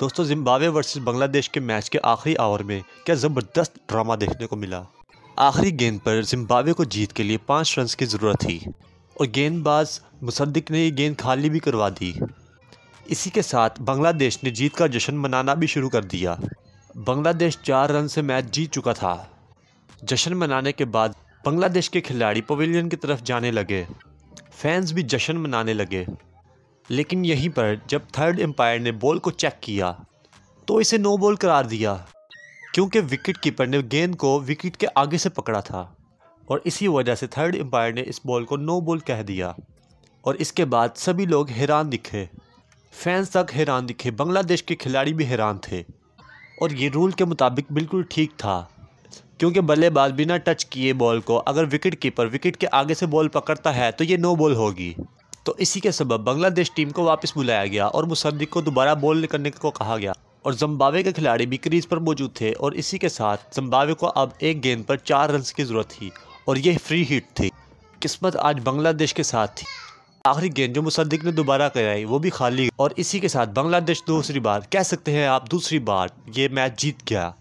दोस्तों Zimbabwe versus Bangladesh के match के आखिरी आवर में क्या ज़बरदस्त ड्रामा देखने को मिला आखिरी गेंद पर जिम्बावे को जीत के लिए पाँच रन की ज़रूरत थी और गेंदबाज मुसद्दिक ने ये गेंद खाली भी करवा दी इसी के साथ बांग्लादेश ने जीत का जश्न मनाना भी शुरू कर दिया बांग्लादेश चार रन से मैच जीत चुका था जश्न मनाने के बाद बांग्लादेश के खिलाड़ी पवेलियन की तरफ जाने लगे फैंस भी जश्न मनाने लगे लेकिन यहीं पर जब थर्ड एम्पायर ने बॉल को चेक किया तो इसे नो बॉल करार दिया क्योंकि विकेट कीपर ने गेंद को विकेट के आगे से पकड़ा था और इसी वजह से थर्ड एम्पायर ने इस बॉल को नो बॉल कह दिया और इसके बाद सभी लोग हैरान दिखे फैंस तक हैरान दिखे बांग्लादेश के खिलाड़ी भी हैरान थे और ये रूल के मुताबिक बिल्कुल ठीक था क्योंकि बल्लेबाज बिना टच किए बॉल को अगर विकेट कीपर विकेट के आगे से बॉल पकड़ता है तो ये नो बॉल होगी तो इसी के सबब बांग्लादेश टीम को वापस बुलाया गया और मुसद्दिक को दोबारा बॉल करने को कहा गया और जम्बावे के खिलाड़ी भी क्रीज पर मौजूद थे और इसी के साथ जम्बावे को अब एक गेंद पर चार रन की ज़रूरत थी और यह फ्री हिट थी किस्मत आज बांग्लादेश के साथ थी आखिरी गेंद जो मुसद्दिक ने दोबारा कराई वो भी खाली और इसी के साथ बांग्लादेश दूसरी बार कह सकते हैं आप दूसरी बार ये मैच जीत गया